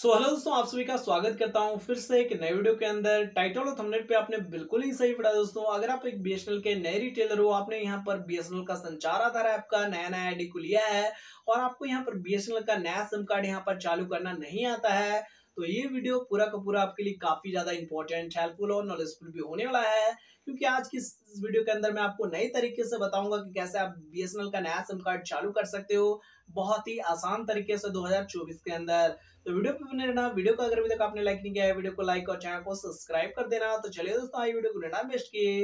so hello दोस्तों आप सभी का स्वागत करता हूं फिर से एक नए वीडियो के अंदर टाइटल और थंबनेल पे आपने बिल्कुल ही सही पढ़ा दोस्तों अगर आप एक बीएसएनएल के नए रिटेलर हो आपने यहां पर बीएसएनएल का संचार आधार ऐप का नया नया आई को लिया है और आपको यहां पर बीएसएनएल का नया सिम कार्ड यहाँ पर चालू करना नहीं आता है तो ये वीडियो पूरा का पूरा आपके लिए काफी ज्यादा इंपॉर्टेंट हेल्पफुल और नॉलेजफुल भी होने वाला है क्योंकि आज की इस वीडियो के अंदर मैं आपको नए तरीके से बताऊंगा कि कैसे आप बीएसएनएल का नया सिम कार्ड चालू कर सकते हो बहुत ही आसान तरीके से 2024 के अंदर तो वीडियो पे बने रहना वीडियो को अगर अभी तक आपने लाइक नहीं किया है वीडियो को लाइक और चैनल को सब्सक्राइब कर देना तो चलिए दोस्तों आई वीडियो को लेना बेस्ट किए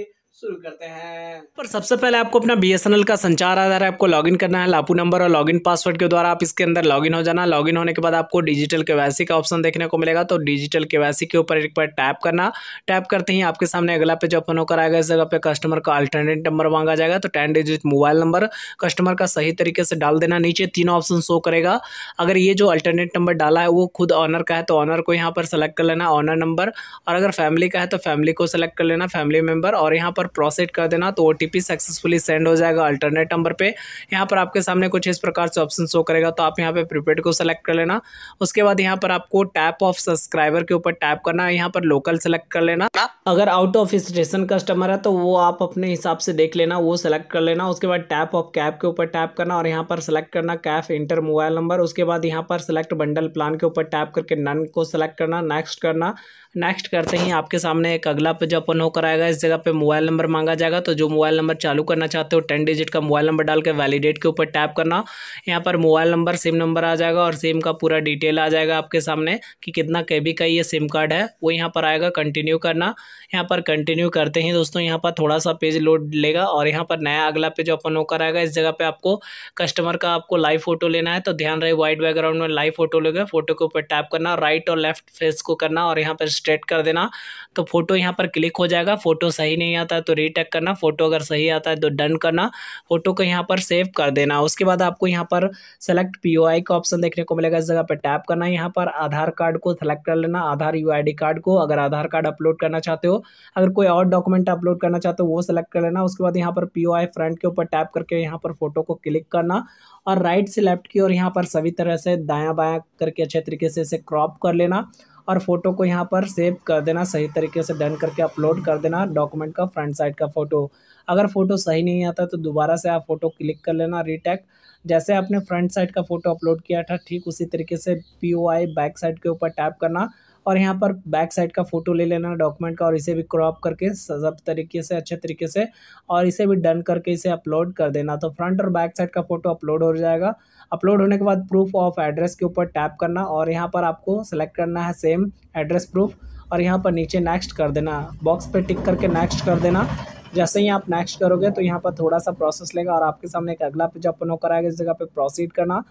शुरू करते हैं पर सबसे पहले आपको अपना बी का संचार आधार आपको लॉग करना है लापू नंबर और लॉग पासवर्ड के द्वारा आप इसके अंदर लॉग हो जाना लॉग होने के बाद आपको डिजिटल के का ऑप्शन देखने को मिलेगा तो डिजिटल के के ऊपर एक बार टैप करना टैप करते ही आपके सामने अगला पेज ओपन होकर आएगा इस जगह पे कस्टमर का अल्टरनेट नंबर मांगा जाएगा तो ten digit mobile number customer का सही तरीके से डाल देना नीचे तीनों ऑप्शन शो करेगा अगर ये जो अल्टरनेट नंबर डाला है वो खुद ऑनर का है तो ऑनर को यहाँ पर सेलेक्ट कर लेना ऑनर नंबर और अगर फैमिली का है तो फैमिली को सेलेक्ट कर लेना फैमिली मेंबर और यहाँ पर प्रोसेड कर देना तो ओ सक्सेसफुली सेंड हो जाएगा अल्टरनेट नंबर पर यहाँ पर आपके सामने कुछ इस प्रकार से ऑप्शन शो करेगा तो आप यहाँ पर प्रीपेड को सेलेक्ट कर लेना उसके बाद यहाँ पर आपको टैप ऑफ सब्सक्राइबर के ऊपर टैप करना है यहाँ पर लोकल सेलेक्ट कर लेना अगर आउट ऑफ स्टेशन कस्टमर है तो वो आप अपने हिसाब से देख लेना वो सेलेक्ट कर लेना उसके बाद टैप ऑफ कैप के ऊपर टैप करना और यहाँ पर सेलेक्ट करना कैप इंटर मोबाइल नंबर उसके बाद यहाँ पर सेलेक्ट बंडल प्लान के ऊपर टैप करके नन को सेलेक्ट करना नेक्स्ट करना नेक्स्ट करते ही आपके सामने एक अगला पे जो अपन होकर आएगा इस जगह पे मोबाइल नंबर मांगा जाएगा तो जो मोबाइल नंबर चालू करना चाहते हो टेन डिजिट का मोबाइल नंबर डाल के वैलिडेट के ऊपर टैप करना यहाँ पर मोबाइल नंबर सिम नंबर आ जाएगा और सिम का पूरा डिटेल आ जाएगा आपके सामने कि कितना के का ये सिम कार्ड है वो यहाँ पर आएगा कंटिन्यू करना यहाँ पर कंटिन्यू करते ही दोस्तों यहाँ पर थोड़ा सा पेज लोड लेगा और यहाँ पर नया अगला पेज ओपन होकर आएगा इस जगह पर आपको कस्टमर का आपको लाइव फोटो लेना है तो ध्यान रहे वाइट बैकग्राउंड में लाइव फोटो लेगा फोटो के ऊपर टैप करना राइट और लेफ्ट फेस को करना और यहाँ पर स्ट्रेट कर देना तो फोटो यहाँ पर क्लिक हो जाएगा फोटो सही नहीं आता है तो रीटेक करना फ़ोटो अगर सही आता है तो डन करना फ़ोटो को यहाँ पर सेव कर देना उसके बाद आपको यहाँ पर सेलेक्ट पी का ऑप्शन देखने को मिलेगा इस जगह पर टैप करना यहाँ पर आधार कार्ड को सेलेक्ट कर लेना आधार यू कार्ड को अगर आधार कार्ड अपलोड करना चाहते हो अगर कोई और डॉक्यूमेंट अपलोड करना चाहते हो वो सेलेक्ट कर लेना उसके बाद यहाँ पर पी फ्रंट के ऊपर टैप करके यहाँ पर फोटो को क्लिक करना और राइट से लेफ्ट की ओर यहाँ पर सभी तरह से दायां बायां करके अच्छे तरीके से इसे क्रॉप कर लेना और फोटो को यहाँ पर सेव कर देना सही तरीके से डन करके अपलोड कर देना डॉक्यूमेंट का फ्रंट साइड का फ़ोटो अगर फ़ोटो सही नहीं आता तो दोबारा से आप फ़ोटो क्लिक कर लेना रिटेक जैसे आपने फ्रंट साइड का फ़ोटो अपलोड किया था ठीक उसी तरीके से पी बैक साइड के ऊपर टैप करना और यहाँ पर बैक साइड का फ़ोटो ले लेना डॉक्यूमेंट का और इसे भी क्रॉप करके सब तरीके से अच्छे तरीके से और इसे भी डन करके इसे अपलोड कर देना तो फ्रंट और बैक साइड का फ़ोटो अपलोड हो जाएगा अपलोड होने के बाद प्रूफ ऑफ एड्रेस के ऊपर टैप करना और यहाँ पर आपको सेलेक्ट करना है सेम एड्रेस प्रूफ और यहाँ पर नीचे नेक्स्ट कर देना बॉक्स पर टिक करके नेक्स्ट कर देना जैसे ही आप नेक्स्ट करोगे तो यहाँ पर थोड़ा सा प्रोसेस लेगा और आपके सामने एक अगला पेज ओपन होकर आएगा इस जगह पे प्रोसीड करना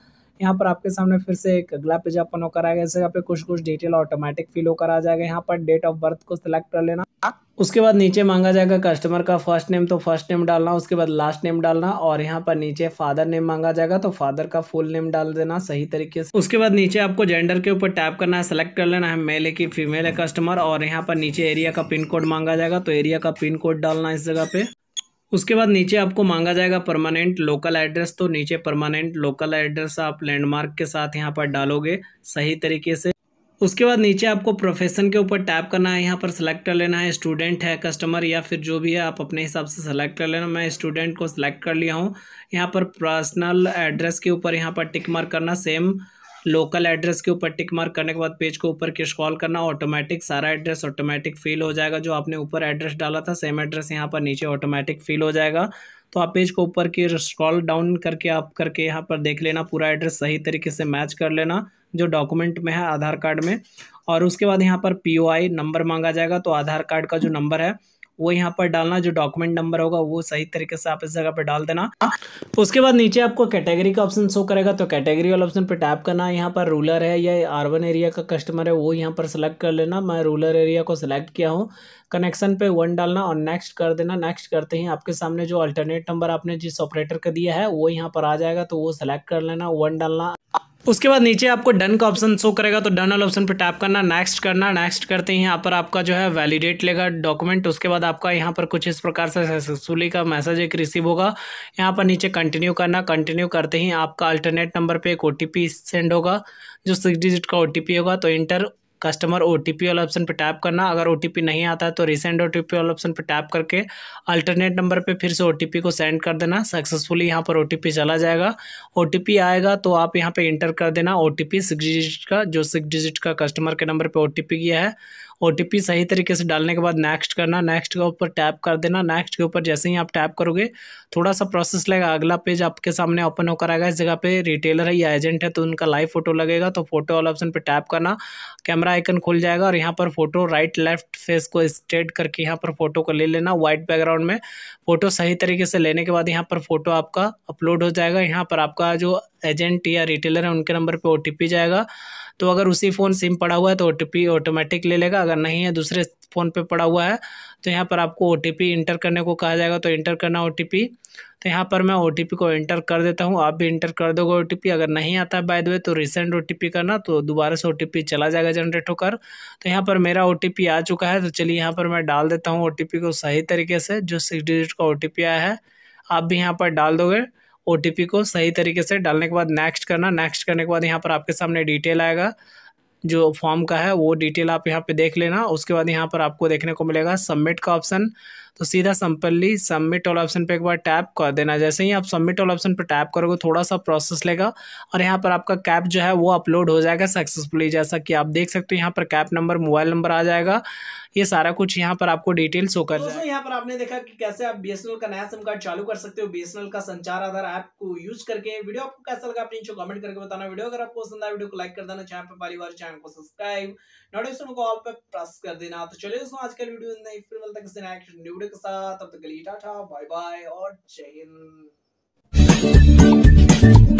यहाँ पर आपके सामने फिर से एक अगला पेज ओपन होकर आएगा इस जगह पे कुछ कुछ डिटेल ऑटोमेटिक फिल होकर आ जाएगा यहाँ पर डेट ऑफ बर्थ को सिलेक्ट कर लेना उसके बाद नीचे मांगा जाएगा कस्टमर का फर्स्ट नेम तो फर्स्ट नेम डालना उसके बाद लास्ट नेम डालना और यहाँ पर नीचे फादर नेम मांगा जाएगा तो फादर का फुल नेम डाल देना सही तरीके से उसके बाद नीचे आपको जेंडर के ऊपर टैप करना है सेलेक्ट कर लेना है मेल है कि फीमेल है कस्टमर और यहाँ पर नीचे एरिया का पिन कोड मांगा जाएगा तो एरिया का पिन कोड डालना इस जगह पे उसके बाद नीचे आपको मांगा जाएगा परमानेंट लोकल एड्रेस तो नीचे परमानेंट लोकल एड्रेस आप लैंडमार्क के साथ यहाँ पर डालोगे सही तरीके से उसके बाद नीचे आपको प्रोफेशन के ऊपर टैप करना है यहाँ पर सेलेक्ट कर लेना है स्टूडेंट है कस्टमर या फिर जो भी है आप अपने हिसाब से सेलेक्ट कर लेना मैं स्टूडेंट को सिलेक्ट कर लिया हूँ यहाँ पर पर्सनल एड्रेस के ऊपर यहाँ पर टिक मार्क करना सेम लोकल एड्रेस के ऊपर टिक मार्क करने के बाद पेज को ऊपर के स्क्रॉल करना ऑटोमेटिक सारा एड्रेस ऑटोमेटिक फिल हो जाएगा जो आपने ऊपर एड्रेस डाला था सेम एड्रेस यहाँ पर नीचे ऑटोमेटिक फिल हो जाएगा तो आप पेज को ऊपर की स्क्रॉल डाउन करके आप करके यहाँ पर देख लेना पूरा एड्रेस सही तरीके से मैच कर लेना जो डॉक्यूमेंट में है आधार कार्ड में और उसके बाद यहाँ पर पी नंबर मांगा जाएगा तो आधार कार्ड का जो नंबर है वो यहाँ पर डालना जो डॉक्यूमेंट नंबर होगा वो सही तरीके से आप इस जगह पर डाल देना उसके बाद नीचे आपको कैटेगरी का ऑप्शन शो करेगा तो कैटेगरी वाला ऑप्शन पर टैप करना यहाँ पर रूलर है या आर्बन एरिया का कस्टमर है वो यहाँ पर सेलेक्ट कर लेना मैं रूलर एरिया को सिलेक्ट किया हूँ कनेक्शन पे वन डालना और नेक्स्ट कर देना नेक्स्ट करते ही आपके सामने जो अल्टरनेट नंबर आपने जिस ऑपरेटर का दिया है वो यहाँ पर आ जाएगा तो वो सेलेक्ट कर लेना वन डालना उसके बाद नीचे आपको डन का ऑप्शन शो करेगा तो डन वाले ऑप्शन पर टैप करना नेक्स्ट करना नेक्स्ट करते ही यहाँ पर आपका जो है वैलिडेट लेगा डॉक्यूमेंट उसके बाद आपका यहाँ पर कुछ इस प्रकार से सक्सेसफुली का मैसेज एक रिसीव होगा यहाँ पर नीचे कंटिन्यू करना कंटिन्यू करते ही आपका अल्टरनेट नंबर पर एक ओ सेंड होगा जो सिक्स डिजिट का ओ होगा तो इंटर कस्टमर ओ टी वाला ऑप्शन पर टैप करना अगर ओ नहीं आता है तो रिसेंट ओ टी वाला ऑप्शन पर टैप करके अल्टरनेट नंबर पर फिर से ओ को सेंड कर देना सक्सेसफुली यहाँ पर ओ चला जाएगा ओ आएगा तो आप यहाँ पर इंटर कर देना ओ सिक्स डिजिट का जो सिक्स डिजिट का कस्टमर के नंबर पर ओ गया है ओ सही तरीके से डालने के बाद नेक्स्ट करना नेक्स्ट के ऊपर टैप कर देना नेक्स्ट के ऊपर जैसे ही आप टैप करोगे थोड़ा सा प्रोसेस लगेगा अगला पेज आपके सामने ओपन होकर आएगा इस जगह पे रिटेलर है या एजेंट है तो उनका लाइव फोटो लगेगा तो फोटो वाला ऑप्शन पर टैप करना कैमरा आइकन खुल जाएगा और यहाँ पर फोटो राइट लेफ्ट फेस को स्ट्रेट करके यहाँ पर फोटो को ले लेना वाइट बैकग्राउंड में फोटो सही तरीके से लेने के बाद यहाँ पर फोटो आपका अपलोड हो जाएगा यहाँ पर आपका जो एजेंट या रिटेलर है उनके नंबर पे ओ जाएगा तो अगर उसी फ़ोन सिम पड़ा हुआ है तो ओ ऑटोमेटिक ले लेगा अगर नहीं है दूसरे फ़ोन पे पड़ा हुआ है तो यहाँ पर आपको ओ इंटर करने को कहा जाएगा तो इंटर करना ओ तो यहाँ पर मैं ओ को इंटर कर देता हूँ आप भी इंटर कर दोगे ओ अगर नहीं आता बाय द वे तो रिसेंट ओ करना तो दोबारा से ओ चला जाएगा जनरेट होकर तो यहाँ पर मेरा ओ आ चुका है तो चलिए यहाँ पर मैं डाल देता हूँ ओ को सही तरीके से जो सिक्स डिजिट का ओ आया है आप भी यहाँ पर डाल दोगे ओ को सही तरीके से डालने के बाद नेक्स्ट करना नेक्स्ट करने के बाद यहाँ पर आपके सामने डिटेल आएगा जो फॉर्म का है वो डिटेल आप यहाँ पे देख लेना उसके बाद यहाँ पर आपको देखने को मिलेगा सबमिट का ऑप्शन तो सीधा सिंपली सबमिट ऑल ऑप्शन पे एक बार टैप कर देना जैसे ही आप सबमिट ऑल ऑप्शन पे टैप करोगे थोड़ा सा प्रोसेस लेगा और यहाँ पर आपका कैप जो है वो अपलोड हो जाएगा सक्सेसफुली जैसा कि आप देख सकते हो यहाँ पर कैप नंबर मोबाइल नंबर आ जाएगा ये सारा कुछ यहाँ पर आपको डिटेल शो कर दोस्तों यहाँ पर आपने देखा कि कैसे आप बी का नया सिम कार्ड चालू कर सकते हो बी का संचार आधार ऐप को यूज करके वीडियो आपको कैसा लगा आप कमेंट करके बताना वीडियो अगर आपको पसंद आया वीडियो को लाइक कर देना चैनल पर पहली बार चैनल को सब्सक्राइब नोटिफिकेशन को ऑल पर प्रेस कर देना तो चलिए दोस्तों आज का वीडियो फिर मिलता है वीडियो के साथ तब तक के लिए टाटा बाय बाय और जय हिंद